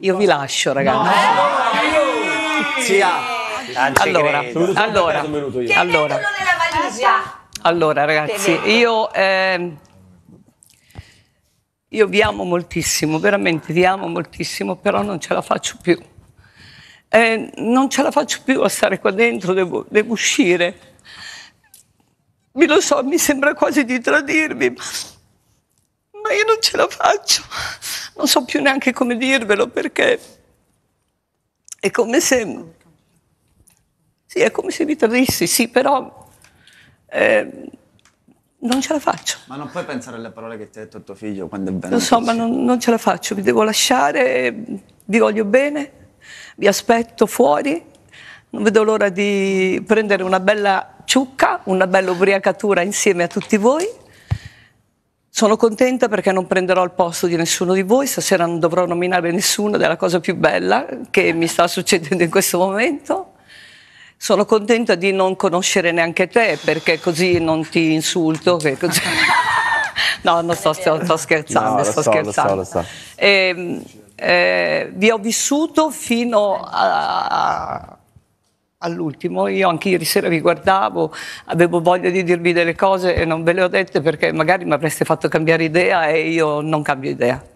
Io vi lascio, ragazzi. No. Zia. Allora, allora, allora, allora, ragazzi, io, eh, io vi amo moltissimo, veramente vi amo moltissimo, però non ce la faccio più. Eh, non ce la faccio più a stare qua dentro, devo, devo uscire. Mi lo so, mi sembra quasi di tradirvi, ma io non ce la faccio non so più neanche come dirvelo perché è come se, sì, è come se mi tradissi, sì, però eh, non ce la faccio. Ma non puoi pensare alle parole che ti ha detto tuo figlio quando è bene. Lo so, ma non, non ce la faccio, vi devo lasciare, vi voglio bene, vi aspetto fuori, non vedo l'ora di prendere una bella ciucca, una bella ubriacatura insieme a tutti voi sono contenta perché non prenderò il posto di nessuno di voi, stasera non dovrò nominare nessuno è la cosa più bella che mi sta succedendo in questo momento. Sono contenta di non conoscere neanche te perché così non ti insulto. Così... No, non sto, sto, sto scherzando, no, sto so, scherzando. Lo so, lo so. E, ehm, eh, vi ho vissuto fino a, all'ultimo. Io anche ieri sera vi guardavo, avevo voglia di dirvi delle cose e non ve le ho dette perché magari mi avreste fatto cambiare idea e io non cambio idea.